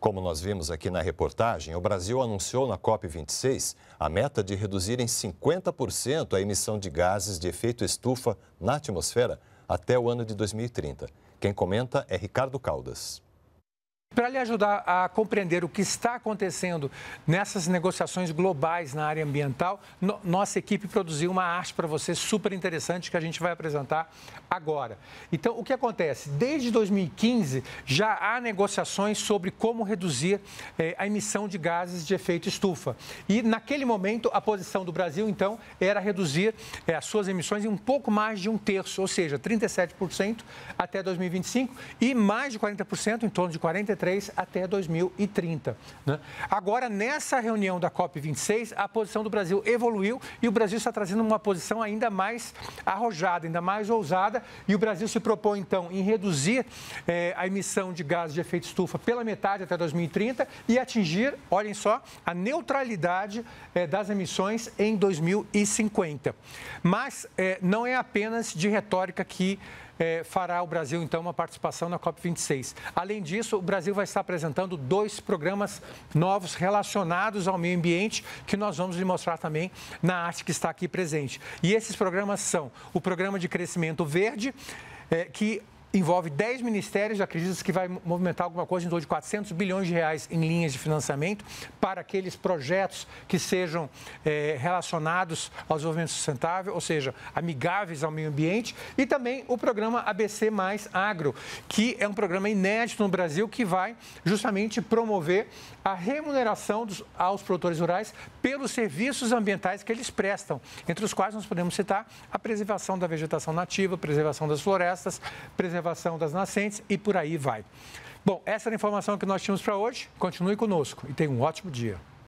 Como nós vimos aqui na reportagem, o Brasil anunciou na COP26 a meta de reduzir em 50% a emissão de gases de efeito estufa na atmosfera até o ano de 2030. Quem comenta é Ricardo Caldas para lhe ajudar a compreender o que está acontecendo nessas negociações globais na área ambiental, no, nossa equipe produziu uma arte para você super interessante que a gente vai apresentar agora. Então, o que acontece? Desde 2015 já há negociações sobre como reduzir eh, a emissão de gases de efeito estufa. E naquele momento, a posição do Brasil, então, era reduzir eh, as suas emissões em um pouco mais de um terço, ou seja, 37% até 2025 e mais de 40%, em torno de 43% até 2030. Né? Agora, nessa reunião da COP26, a posição do Brasil evoluiu e o Brasil está trazendo uma posição ainda mais arrojada, ainda mais ousada. E o Brasil se propõe, então, em reduzir eh, a emissão de gases de efeito estufa pela metade até 2030 e atingir, olhem só, a neutralidade eh, das emissões em 2050. Mas eh, não é apenas de retórica que fará o Brasil, então, uma participação na COP26. Além disso, o Brasil vai vai estar apresentando dois programas novos relacionados ao meio ambiente que nós vamos lhe mostrar também na arte que está aqui presente. E esses programas são o Programa de Crescimento Verde, é, que envolve 10 ministérios, acredita-se que vai movimentar alguma coisa em torno de 400 bilhões de reais em linhas de financiamento para aqueles projetos que sejam eh, relacionados ao desenvolvimento sustentável, ou seja, amigáveis ao meio ambiente, e também o programa ABC Mais Agro, que é um programa inédito no Brasil que vai justamente promover a remuneração dos, aos produtores rurais pelos serviços ambientais que eles prestam, entre os quais nós podemos citar a preservação da vegetação nativa, preservação das florestas, preservação preservação das nascentes e por aí vai. Bom, essa era a informação que nós tínhamos para hoje. Continue conosco e tenha um ótimo dia.